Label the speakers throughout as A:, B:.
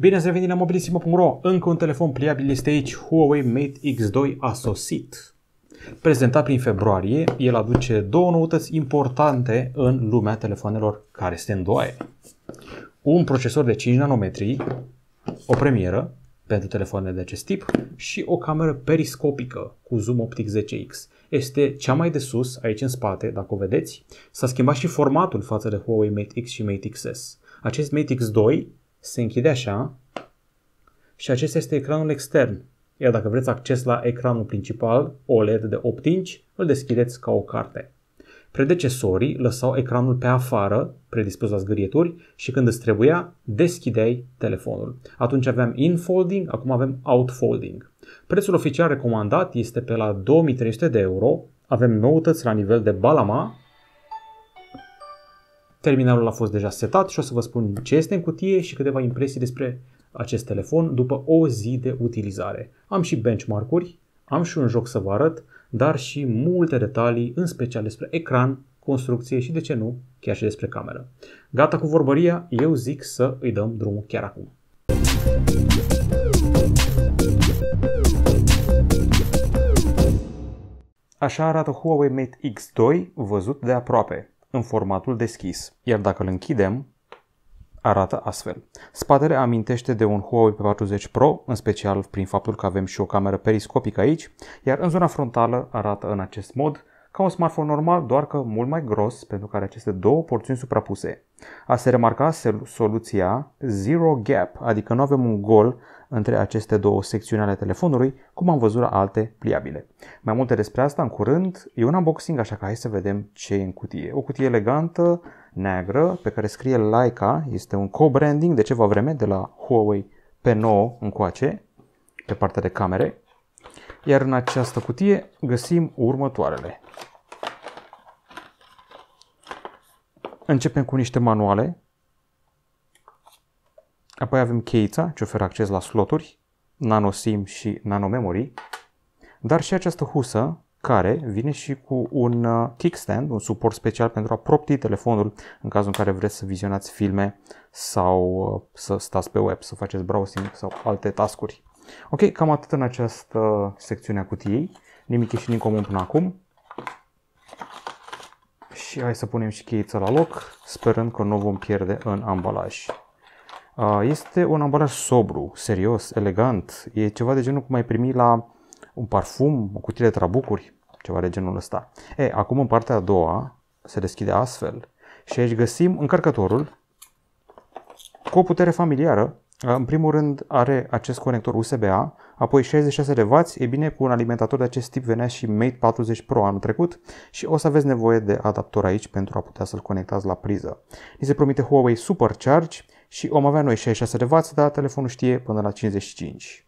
A: Bine ați revenit la mobilisimo.ro! Încă un telefon pliabil este aici. Huawei Mate X2 a sosit. Prezentat prin februarie, el aduce două noutăți importante în lumea telefonelor care se îndoaie. Un procesor de 5 nanometri, o premieră pentru telefoanele de acest tip și o cameră periscopică cu zoom optic 10x. Este cea mai de sus, aici în spate, dacă o vedeți. S-a schimbat și formatul față de Huawei Mate X și Mate XS. Acest Mate X2 se închide așa și acesta este ecranul extern. Iar dacă vreți acces la ecranul principal OLED de 8 inch, îl deschideți ca o carte. Predecesorii lăsau ecranul pe afară, predispus la zgârieturi, și când îți trebuia, deschideai telefonul. Atunci aveam infolding, acum avem outfolding. Prețul oficial recomandat este pe la 2300 de euro, avem noutăți la nivel de balama, Terminalul a fost deja setat și o să vă spun ce este în cutie și câteva impresii despre acest telefon după o zi de utilizare. Am și benchmark-uri, am și un joc să vă arăt, dar și multe detalii, în special despre ecran, construcție și, de ce nu, chiar și despre cameră. Gata cu vorbăria, eu zic să îi dăm drumul chiar acum. Așa arată Huawei Mate X2 văzut de aproape în formatul deschis, iar dacă îl închidem, arată astfel. Spatele amintește de un Huawei P40 Pro, în special prin faptul că avem și o cameră periscopică aici, iar în zona frontală arată în acest mod ca un smartphone normal, doar că mult mai gros, pentru are aceste două porțiuni suprapuse. A se remarca soluția Zero Gap, adică nu avem un gol între aceste două secțiuni ale telefonului, cum am văzut la alte pliabile. Mai multe despre asta în curând, e un unboxing, așa că hai să vedem ce e în cutie. O cutie elegantă, neagră, pe care scrie Leica, este un co-branding de ceva vreme de la Huawei P9 încoace, pe partea de camere. Iar în această cutie găsim următoarele. Începem cu niște manuale Apoi avem cheița, ce oferă acces la sloturi, nanosim și nanomemory, dar și această husă care vine și cu un uh, kickstand, un suport special pentru a propti telefonul în cazul în care vreți să vizionați filme sau uh, să stați pe web, să faceți browsing sau alte tascuri. Ok, cam atât în această secțiune a cutiei. Nimic ieșit din comun până acum. Și hai să punem și cheița la loc, sperând că nu vom pierde în ambalaj. Este un ambalaj sobru, serios, elegant. E ceva de genul cum ai primi la un parfum, o cutie de trabucuri, ceva de genul ăsta. E, acum în partea a doua se deschide astfel și aici găsim încărcătorul cu o putere familiară. În primul rând are acest conector USB-A, apoi 66W, e bine cu un alimentator de acest tip venea și Mate 40 Pro anul trecut și o să aveți nevoie de adaptor aici pentru a putea să-l conectați la priză. Ni se promite Huawei Supercharge, și om avea noi 66 de vați, dar telefonul știe până la 55.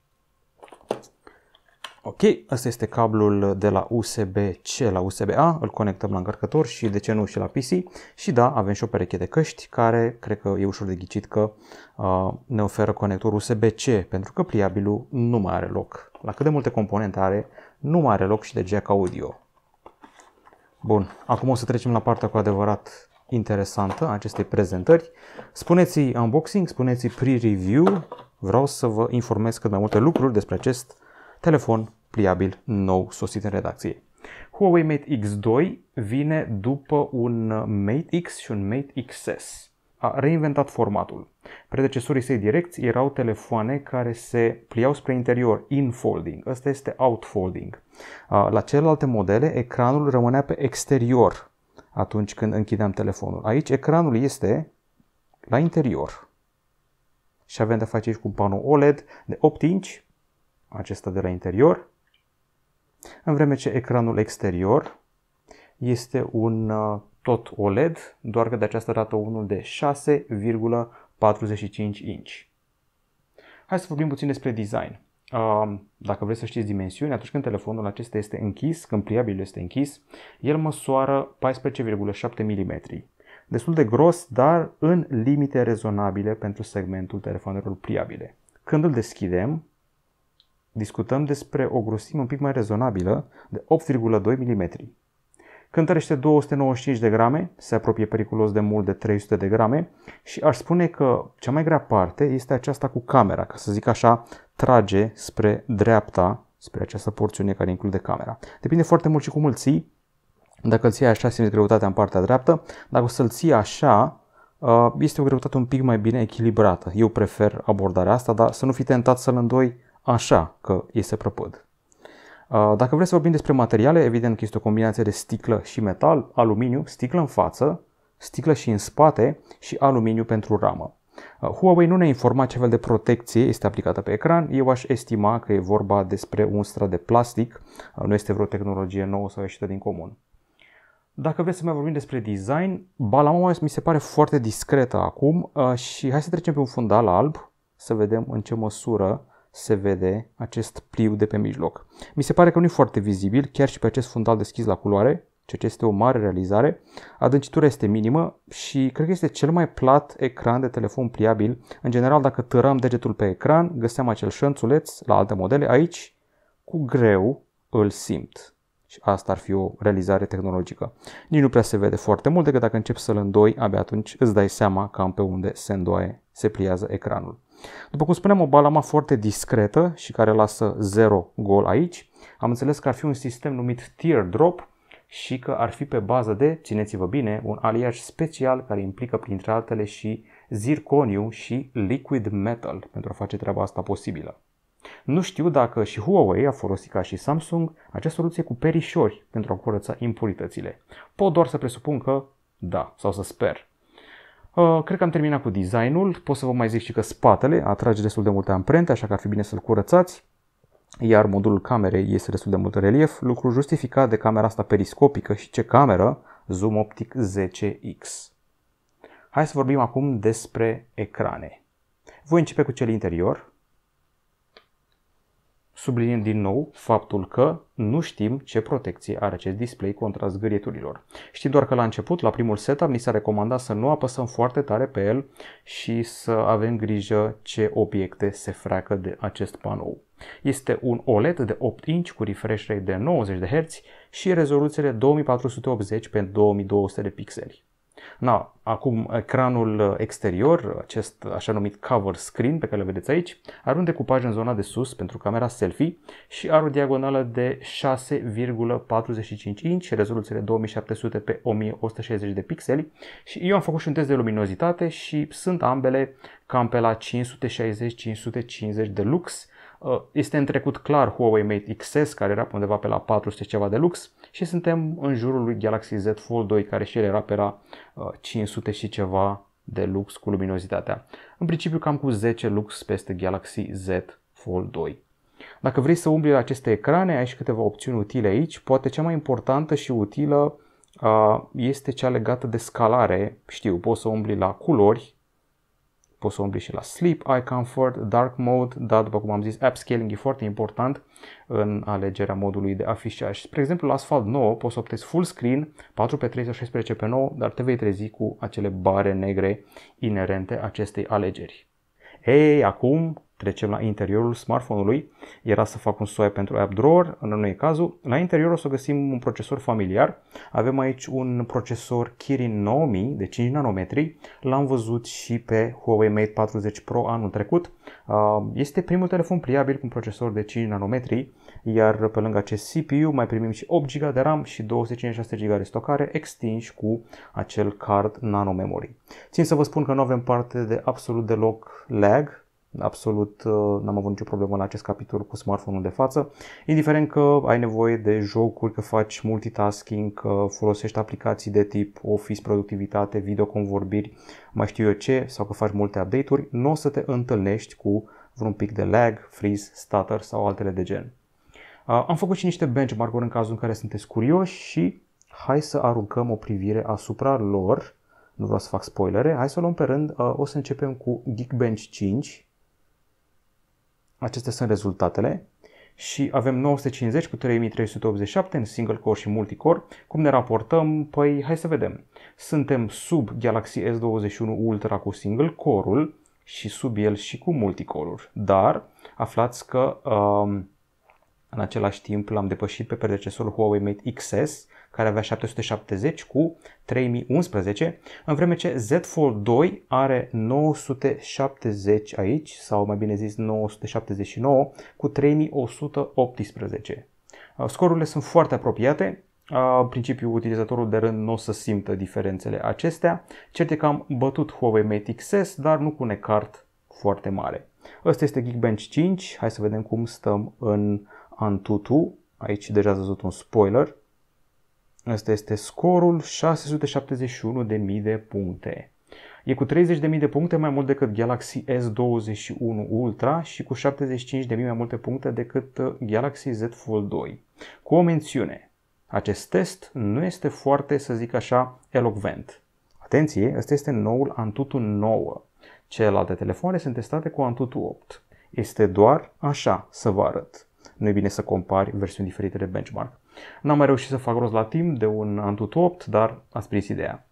A: Ok, asta este cablul de la USB-C la USB-A, îl conectăm la încărcător și de ce nu și la PC și da, avem și o pereche de căști care cred că e ușor de ghicit că uh, ne oferă conector USB-C pentru că pliabilul nu mai are loc. La cât de multe componente are, nu mai are loc și de jack audio. Bun, acum o să trecem la partea cu adevărat interesantă a acestei prezentări. Spuneți-i unboxing, spuneți-i pre-review. Vreau să vă informez cât mai multe lucruri despre acest telefon pliabil nou sosit în redacție. Huawei Mate X2 vine după un Mate X și un Mate XS. A reinventat formatul. Predecesorii săi direcți erau telefoane care se pliau spre interior, infolding. Ăsta este outfolding. La celelalte modele, ecranul rămânea pe exterior, atunci când închideam telefonul. Aici ecranul este la interior și avem de face aici cu un panou OLED de 8 inch, acesta de la interior, în vreme ce ecranul exterior este un uh, tot OLED, doar că de această dată unul de 6,45 inch. Hai să vorbim puțin despre design dacă vreți să știți dimensiuni, atunci când telefonul acesta este închis, când pliabilul este închis, el măsoară 14,7 mm. Destul de gros, dar în limite rezonabile pentru segmentul telefonelor pliabile. Când îl deschidem, discutăm despre o grosime un pic mai rezonabilă de 8,2 mm cântărește 295 de grame, se apropie periculos de mult de 300 de grame și aș spune că cea mai grea parte este aceasta cu camera, ca să zic așa, trage spre dreapta, spre această porțiune care include camera. Depinde foarte mult și cum îl ții, dacă îl ții așa simți greutatea în partea dreaptă, dacă o să-l ții așa, uh, este o greutate un pic mai bine echilibrată. Eu prefer abordarea asta, dar să nu fi tentat să-l îndoi așa, că este prăpăd. Dacă vreți să vorbim despre materiale, evident că este o combinație de sticlă și metal, aluminiu, sticlă în față, sticlă și în spate și aluminiu pentru ramă. Huawei nu ne-a informat ce fel de protecție este aplicată pe ecran, eu aș estima că e vorba despre un strat de plastic, nu este vreo tehnologie nouă sau ieșită din comun. Dacă vreți să mai vorbim despre design, Balamaua mi se pare foarte discretă acum și hai să trecem pe un fundal alb să vedem în ce măsură se vede acest pliu de pe mijloc. Mi se pare că nu e foarte vizibil, chiar și pe acest fundal deschis la culoare, ceea ce este o mare realizare. Adâncitura este minimă și cred că este cel mai plat ecran de telefon pliabil. În general, dacă tăram degetul pe ecran, găseam acel șănțuleț la alte modele. Aici, cu greu, îl simt. Și asta ar fi o realizare tehnologică. Nici nu prea se vede foarte mult, decât dacă începi să-l îndoi, abia atunci îți dai seama cam pe unde se îndoaie, se pliază ecranul. După cum spuneam, o balama foarte discretă și care lasă 0 gol aici. Am înțeles că ar fi un sistem numit teardrop și că ar fi pe bază de, țineți-vă bine, un aliaj special care implică printre altele și zirconiu și liquid metal pentru a face treaba asta posibilă. Nu știu dacă și Huawei a folosit ca și Samsung această soluție cu perișori pentru a curăța impuritățile. Pot doar să presupun că da, sau să sper. Uh, cred că am terminat cu designul, pot să vă mai zic și că spatele atrage destul de multe amprente, așa că ar fi bine să-l curățați, iar modulul camerei este destul de mult relief, lucru justificat de camera asta periscopică și ce cameră, zoom optic 10x. Hai să vorbim acum despre ecrane. Voi începe cu cel interior, Subliniem din nou faptul că nu știm ce protecție are acest display contra zgârieturilor. Știm doar că la început, la primul setup, ni s-a recomandat să nu apăsăm foarte tare pe el și să avem grijă ce obiecte se freacă de acest panou. Este un OLED de 8 inch cu refresh rate de 90 Hz și rezoluțiile 2480 pe 2200 de pixeli. Na, acum ecranul uh, exterior, acest așa numit cover screen pe care le vedeți aici, are un decupaj în zona de sus pentru camera selfie și are o diagonală de 6,45 inch, rezoluție de 2700 pe 1160 de pixeli și eu am făcut și un test de luminozitate și sunt ambele cam pe la 560-550 de lux, Uh, este în trecut clar Huawei Mate XS, care era undeva pe la 400 ceva de lux și suntem în jurul lui Galaxy Z Fold 2, care și el era pe la 500 uh, și ceva de lux cu luminozitatea. În principiu cam cu 10 lux peste Galaxy Z Fold 2. Dacă vrei să umbli la aceste ecrane, ai și câteva opțiuni utile aici. Poate cea mai importantă și utilă uh, este cea legată de scalare. Știu, poți să umbli la culori, poți să umbli și la Sleep, Eye Comfort, Dark Mode, da, după cum am zis, app scaling e foarte important în alegerea modului de afișaj. Spre exemplu, la Asphalt 9 poți să optezi full screen, 4x3 sau 16x9, dar te vei trezi cu acele bare negre inerente acestei alegeri. Ei, acum trecem la interiorul smartphone-ului. Era să fac un swipe pentru app drawer, în nu e cazul. La interior o să găsim un procesor familiar. Avem aici un procesor Kirin 9000 de 5 nanometri. L-am văzut și pe Huawei Mate 40 Pro anul trecut. Ah, este primul telefon pliabil cu un procesor de 5 nanometri, iar pe lângă acest CPU mai primim și 8 GB de RAM și 256 GB de stocare extinși cu acel card nano memory. Țin să vă spun că nu avem parte de absolut deloc lag, absolut uh, n-am avut nicio problemă în acest capitol cu smartphone-ul de față, indiferent că ai nevoie de jocuri, că faci multitasking, că folosești aplicații de tip office, productivitate, videoconvorbiri, mai știu eu ce, sau că faci multe update-uri, nu o să te întâlnești cu vreun pic de lag, freeze, stutter sau altele de gen. Uh, am făcut și niște benchmark-uri în cazul în care sunteți curioși și hai să aruncăm o privire asupra lor. Nu vreau să fac spoilere, hai să o luăm pe rând. Uh, o să începem cu Geekbench 5, Acestea sunt rezultatele și avem 950 cu 3387 în single core și multicore. Cum ne raportăm? Păi hai să vedem. Suntem sub Galaxy S21 Ultra cu single core-ul și sub el și cu multicore ul Dar aflați că um, în același timp l-am depășit pe predecesorul Huawei Mate XS care avea 770 cu 3011, în vreme ce Z Fold 2 are 970 aici, sau mai bine zis 979 cu 3118. Uh, scorurile sunt foarte apropiate, uh, în principiu, utilizatorul de rând nu o să simtă diferențele acestea. Cert e că am bătut Huawei Mate XS, dar nu cu un ecart foarte mare. Ăsta este Geekbench 5. Hai să vedem cum stăm în Antutu. Aici deja ați văzut un spoiler. Asta este scorul 671.000 de puncte. E cu 30.000 de puncte mai mult decât Galaxy S21 Ultra și cu 75.000 mai multe puncte decât uh, Galaxy Z Fold 2. Cu o mențiune, acest test nu este foarte, să zic așa, elocvent. Atenție, ăsta este noul Antutu 9. Celelalte telefoane sunt testate cu Antutu 8. Este doar așa să vă arăt nu e bine să compari versiuni diferite de benchmark. N-am mai reușit să fac rost la timp de un Antutu 8, dar ați prins ideea.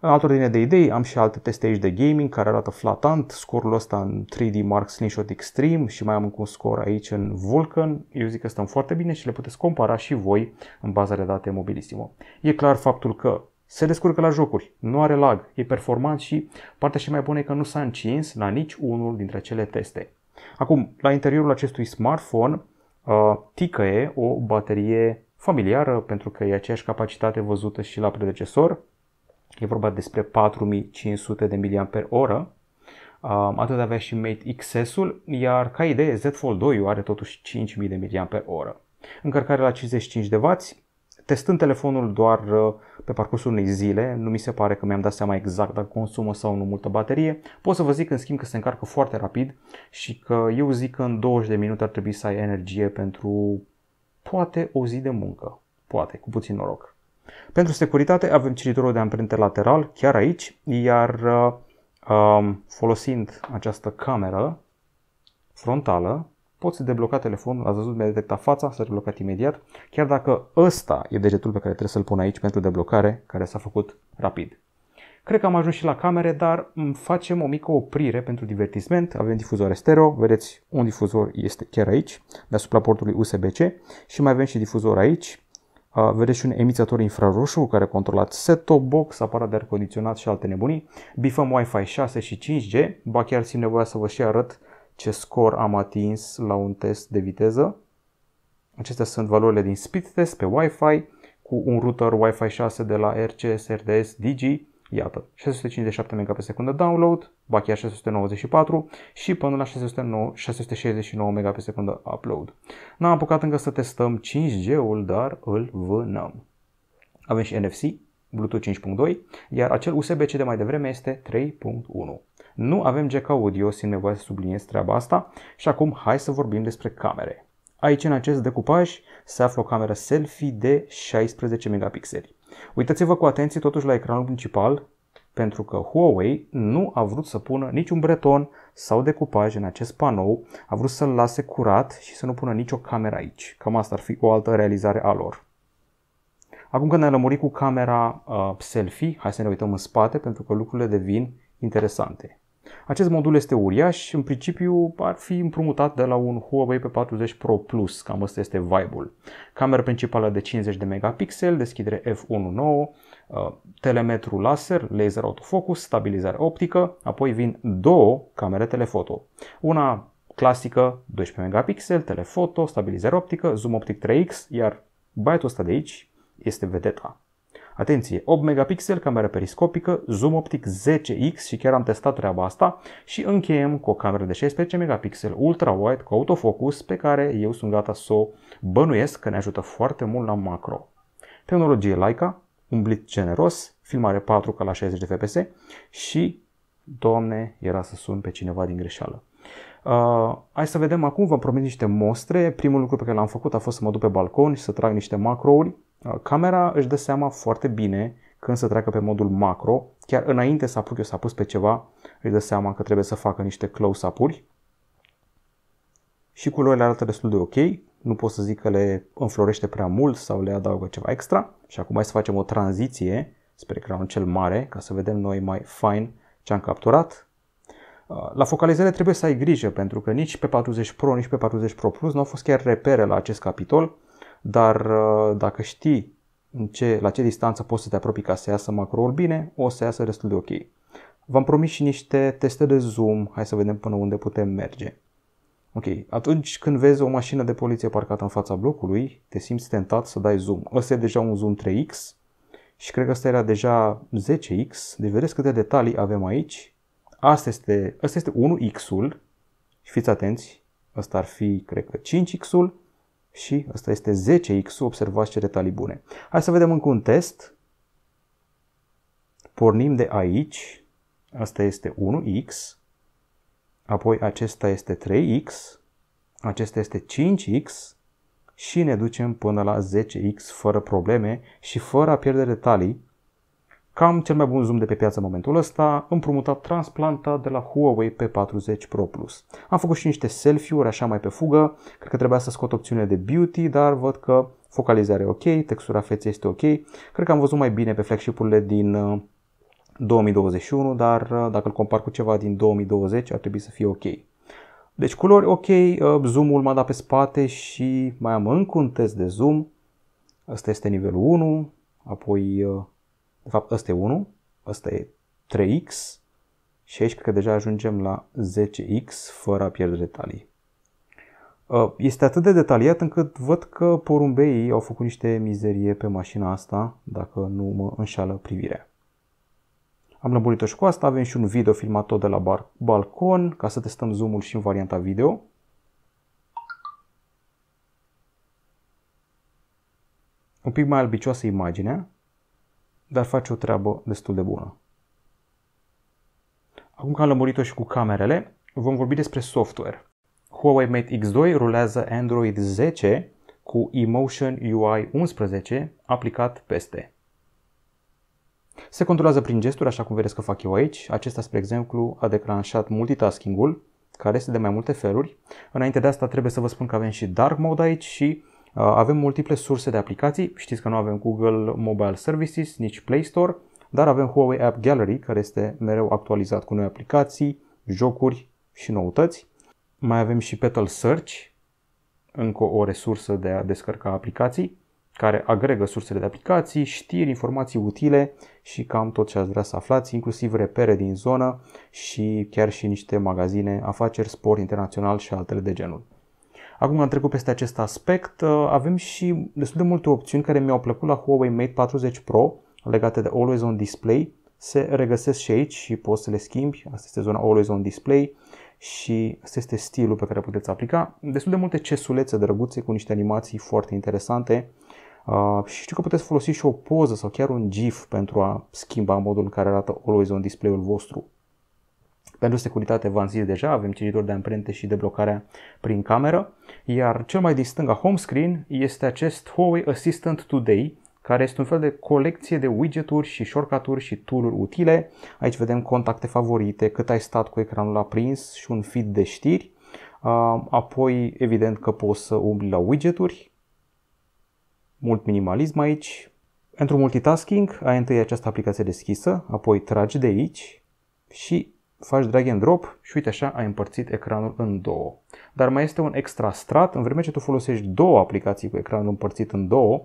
A: În altă ordine de idei, am și alte teste aici de gaming care arată flatant, scorul ăsta în 3D Mark Slingshot Extreme și mai am încă un scor aici în Vulcan. Eu zic că stăm foarte bine și le puteți compara și voi în baza de date Mobilissimo. E clar faptul că se descurcă la jocuri, nu are lag, e performant și partea și mai bună e că nu s-a încins la nici unul dintre cele teste. Acum, la interiorul acestui smartphone Uh, e o baterie familiară pentru că e aceeași capacitate văzută și la predecesor. E vorba despre 4500 de mAh. Uh, atât avea și Mate XS-ul, iar ca idee Z Fold 2 are totuși 5000 de mAh. Încărcare la 55 de W, testând telefonul doar uh, pe parcursul unei zile, nu mi se pare că mi-am dat seama exact dacă consumă sau nu multă baterie. Pot să vă zic în schimb că se încarcă foarte rapid și că eu zic că în 20 de minute ar trebui să ai energie pentru poate o zi de muncă. Poate, cu puțin noroc. Pentru securitate avem cititorul de amprente lateral chiar aici, iar uh, um, folosind această cameră frontală poți debloca telefonul, ați văzut, mi-a detectat fața, s-a deblocat imediat, chiar dacă ăsta e degetul pe care trebuie să-l pun aici pentru deblocare, care s-a făcut rapid. Cred că am ajuns și la camere, dar facem o mică oprire pentru divertisment. Avem difuzoare stereo, vedeți un difuzor este chiar aici, deasupra portului USB-C și mai avem și difuzor aici. Vedeți și un emițător infraroșu care controlat set-top box, aparat de aer condiționat și alte nebunii. Bifăm Wi-Fi 6 și 5G, ba chiar simt nevoia să vă și arăt ce scor am atins la un test de viteză. Acestea sunt valorile din speed test pe Wi-Fi cu un router Wi-Fi 6 de la RCS RDS Digi. Iată, 657 Mbps download, chiar 694 și până la 609, 669 Mbps upload. N-am apucat încă să testăm 5G-ul, dar îl vânăm. Avem și NFC, Bluetooth 5.2, iar acel USB-C de mai devreme este 3.1. Nu avem jack audio, simt nevoia să subliniez treaba asta și acum hai să vorbim despre camere. Aici în acest decupaj se află o cameră selfie de 16 megapixeli. Uitați-vă cu atenție totuși la ecranul principal pentru că Huawei nu a vrut să pună niciun breton sau decupaj în acest panou, a vrut să-l lase curat și să nu pună nicio cameră aici. Cam asta ar fi o altă realizare a lor. Acum că ne-am lămurit cu camera uh, selfie, hai să ne uităm în spate pentru că lucrurile devin interesante. Acest modul este uriaș și în principiu ar fi împrumutat de la un Huawei P40 Pro Plus, cam asta este vibe-ul. Camera principală de 50 de megapixel, deschidere f1.9, uh, telemetru laser, laser autofocus, stabilizare optică, apoi vin două camere telefoto. Una clasică 12 megapixel, telefoto, stabilizare optică, zoom optic 3x, iar baiatul ăsta de aici este vedeta. Atenție, 8 megapixel, cameră periscopică, zoom optic 10x și chiar am testat treaba asta și încheiem cu o cameră de 16 megapixel ultra wide cu autofocus pe care eu sunt gata să o bănuiesc că ne ajută foarte mult la macro. Tehnologie Leica, blit generos, filmare 4K la 60 de fps și, doamne, era să sun pe cineva din greșeală. Uh, hai să vedem acum, vă promit niște mostre. Primul lucru pe care l-am făcut a fost să mă duc pe balcon și să trag niște macrouri Uh, camera își dă seama foarte bine când să treacă pe modul macro, chiar înainte să apuc eu să apus pe ceva, își dă seama că trebuie să facă niște close-up-uri și culorile arată destul de ok, nu pot să zic că le înflorește prea mult sau le adaugă ceva extra și acum hai să facem o tranziție spre ecranul cel mare ca să vedem noi mai fine ce am capturat. Uh, la focalizare trebuie să ai grijă pentru că nici pe 40 Pro, nici pe 40 Pro Plus nu au fost chiar repere la acest capitol dar uh, dacă știi în ce, la ce distanță poți să te apropii ca să iasă macroul bine, o să iasă destul de ok. V-am promis și niște teste de zoom, hai să vedem până unde putem merge. Ok, atunci când vezi o mașină de poliție parcată în fața blocului, te simți tentat să dai zoom. Ăsta e deja un zoom 3x și cred că ăsta era deja 10x, deci vedeți câte detalii avem aici. Asta este, asta este 1x-ul și fiți atenți, ăsta ar fi, cred că 5x-ul și ăsta este 10x, observați ce detalii bune. Hai să vedem încă un test. Pornim de aici, asta este 1x, apoi acesta este 3x, acesta este 5x și ne ducem până la 10x fără probleme și fără a pierde detalii Cam cel mai bun zoom de pe piață în momentul ăsta, împrumutat transplanta de la Huawei P40 Pro Plus. Am făcut și niște selfie-uri așa mai pe fugă, cred că trebuia să scot opțiunea de beauty, dar văd că focalizarea e ok, textura feței este ok. Cred că am văzut mai bine pe flagship-urile din 2021, uh, dar uh, dacă îl compar cu ceva din 2020 ar trebui să fie ok. Deci culori ok, uh, zoom-ul m-a dat pe spate și mai am încă un test de zoom. Asta este nivelul 1, apoi de fapt, ăsta e 1, ăsta e 3x și aici cred că deja ajungem la 10x fără a pierde detalii. Ă, este atât de detaliat încât văd că porumbeii au făcut niște mizerie pe mașina asta, dacă nu mă înșală privirea. Am lămurit-o și cu asta, avem și un video filmat tot de la bar- balcon ca să testăm zoom-ul și în varianta video. Un pic mai albicioasă imaginea, dar face o treabă destul de bună. Acum că am lămurit-o și cu camerele, vom vorbi despre software. Huawei Mate X2 rulează Android 10 cu Emotion UI 11 aplicat peste. Se controlează prin gesturi, așa cum vedeți că fac eu aici. Acesta, spre exemplu, a declanșat multitasking-ul, care este de mai multe feluri. Înainte de asta trebuie să vă spun că avem și Dark Mode aici și Uh, avem multiple surse de aplicații, știți că nu avem Google Mobile Services, nici Play Store, dar avem Huawei App Gallery, care este mereu actualizat cu noi aplicații, jocuri și noutăți. Mai avem și Petal Search, încă o resursă de a descărca aplicații, care agregă sursele de aplicații, știri, informații utile și cam tot ce ați vrea să aflați, inclusiv repere din zonă și chiar și niște magazine, afaceri, sport internațional și altele de genul. Acum am trecut peste acest aspect, uh, avem și destul de multe opțiuni care mi-au plăcut la Huawei Mate 40 Pro legate de Always On Display. Se regăsesc și aici și poți să le schimbi. Asta este zona Always On Display și asta este stilul pe care puteți aplica. Destul de multe cesulețe drăguțe cu niște animații foarte interesante. Uh, și știu că puteți folosi și o poză sau chiar un GIF pentru a schimba modul în care arată Always On display-ul vostru. Pentru securitate, v-am zis deja, avem cititor de amprente și de blocarea prin cameră, iar cel mai din stânga home screen este acest Huawei Assistant Today, care este un fel de colecție de widgeturi și shortcut și tool utile. Aici vedem contacte favorite, cât ai stat cu ecranul aprins și un feed de știri. Ah, apoi, evident că poți să umbli la widgeturi. Mult minimalism aici. Pentru multitasking, ai întâi această aplicație deschisă, apoi tragi de aici și faci drag and drop și uite așa ai împărțit ecranul în două. Dar mai este un extra strat, în vreme ce tu folosești două aplicații cu ecranul împărțit în două,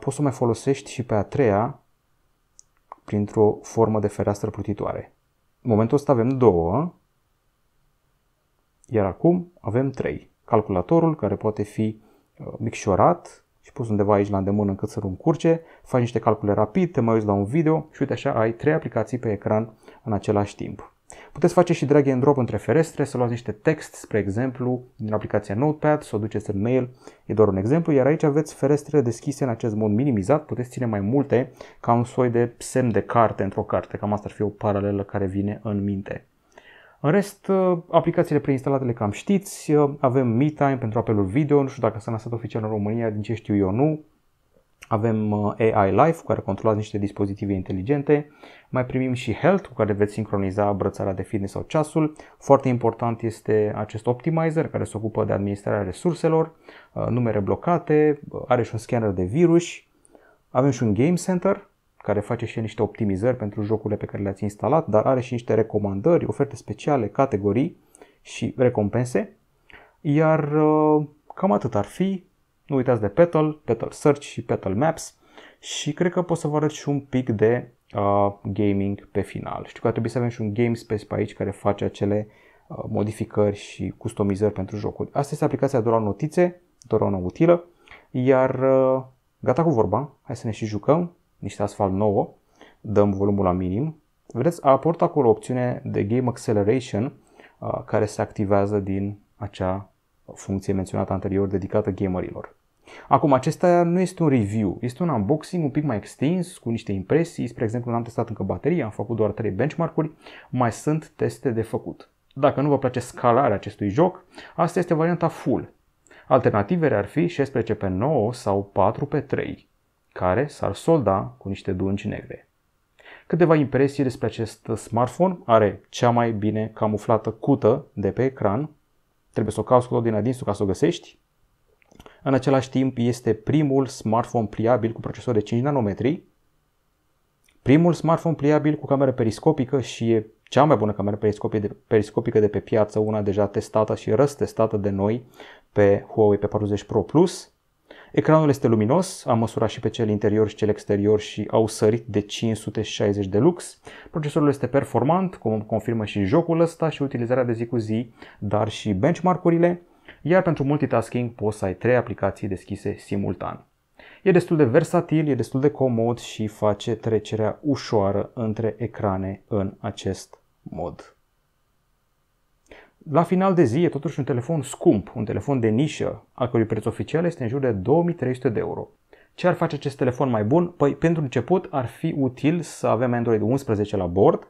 A: poți să mai folosești și pe a treia printr-o formă de fereastră plutitoare. În momentul ăsta avem două, iar acum avem trei. Calculatorul care poate fi micșorat și pus undeva aici la îndemână încât să-l încurce, faci niște calcule rapid, te mai uiți la un video și uite așa ai trei aplicații pe ecran în același timp. Puteți face și drag and drop între ferestre, să luați niște text, spre exemplu, din aplicația Notepad, să o duceți în mail, e doar un exemplu, iar aici aveți ferestrele deschise în acest mod minimizat, puteți ține mai multe ca un soi de semn de carte într-o carte, cam asta ar fi o paralelă care vine în minte. În rest, uh, aplicațiile preinstalate le cam știți, uh, avem MeTime pentru apelul video, nu știu dacă s-a lansat oficial în România, din ce știu eu nu, avem uh, AI Life, cu care controlați niște dispozitive inteligente. Mai primim și Health, cu care veți sincroniza brățarea de fitness sau ceasul. Foarte important este acest Optimizer, care se ocupă de administrarea resurselor, uh, numere blocate, uh, are și un scanner de virus. Avem și un Game Center, care face și niște optimizări pentru jocurile pe care le-ați instalat, dar are și niște recomandări, oferte speciale, categorii și recompense. Iar cam atât ar fi. Nu uitați de Petal, Petal Search și Petal Maps și cred că pot să vă arăt și un pic de uh, gaming pe final. Știu că ar trebui să avem și un space pe aici care face acele uh, modificări și customizări pentru jocuri. Asta este aplicația doar notițe, doar una utilă, iar uh, gata cu vorba, hai să ne și jucăm, niște asfalt nouă, dăm volumul la minim. Vedeți, aport acolo opțiune de Game Acceleration uh, care se activează din acea funcție menționată anterior dedicată gamerilor. Acum, acesta nu este un review, este un unboxing un pic mai extins, cu niște impresii. Spre exemplu, n-am testat încă bateria, am făcut doar 3 benchmark-uri, mai sunt teste de făcut. Dacă nu vă place scalarea acestui joc, asta este varianta full. Alternativele ar fi 16 pe 9 sau 4 pe 3, care s-ar solda cu niște dungi negre. Câteva impresii despre acest smartphone. Are cea mai bine camuflată cută de pe ecran. Trebuie să o cauți cu tot din adinsul ca să o găsești. În același timp este primul smartphone pliabil cu procesor de 5 nanometri, primul smartphone pliabil cu cameră periscopică și e cea mai bună cameră periscopică de pe piață, una deja testată și răstestată de noi pe Huawei P40 Pro Plus. Ecranul este luminos, am măsurat și pe cel interior și cel exterior și au sărit de 560 de lux. Procesorul este performant, cum confirmă și jocul ăsta și utilizarea de zi cu zi, dar și benchmark-urile iar pentru multitasking poți să ai trei aplicații deschise simultan. E destul de versatil, e destul de comod și face trecerea ușoară între ecrane în acest mod. La final de zi e totuși un telefon scump, un telefon de nișă, al cărui preț oficial este în jur de 2300 de euro. Ce ar face acest telefon mai bun? Păi, pentru început ar fi util să avem Android 11 la bord,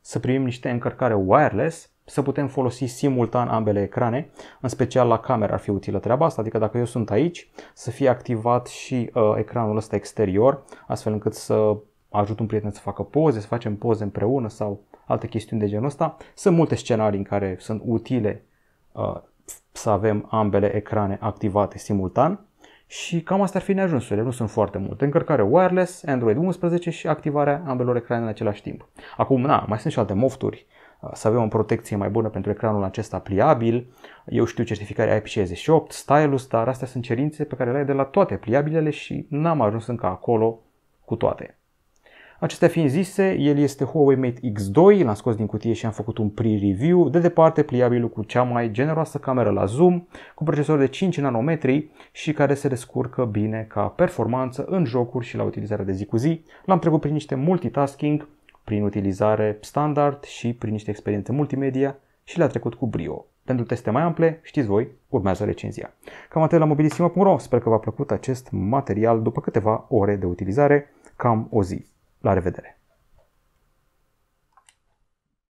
A: să primim niște încărcare wireless să putem folosi simultan ambele ecrane, în special la cameră ar fi utilă treaba asta, adică dacă eu sunt aici, să fie activat și uh, ecranul ăsta exterior, astfel încât să ajut un prieten să facă poze, să facem poze împreună sau alte chestiuni de genul ăsta. Sunt multe scenarii în care sunt utile uh, să avem ambele ecrane activate simultan și cam asta ar fi neajunsurile, nu sunt foarte multe. Încărcare wireless, Android 11 și activarea ambelor ecrane în același timp. Acum, na, mai sunt și alte mofturi, să avem o protecție mai bună pentru ecranul acesta pliabil. Eu știu certificarea IP68, stylus, dar astea sunt cerințe pe care le ai de la toate pliabilele și n-am ajuns încă acolo cu toate. Acestea fiind zise, el este Huawei Mate X2, l-am scos din cutie și am făcut un pre-review, de departe pliabilul cu cea mai generoasă cameră la zoom, cu procesor de 5 nanometri și care se descurcă bine ca performanță în jocuri și la utilizarea de zi cu zi. L-am trecut prin niște multitasking, prin utilizare standard și prin niște experiențe multimedia și le-a trecut cu brio. Pentru teste mai ample, știți voi, urmează recenzia. Cam atât la mobilisima.ro, sper că v-a plăcut acest material după câteva ore de utilizare, cam o zi. La revedere!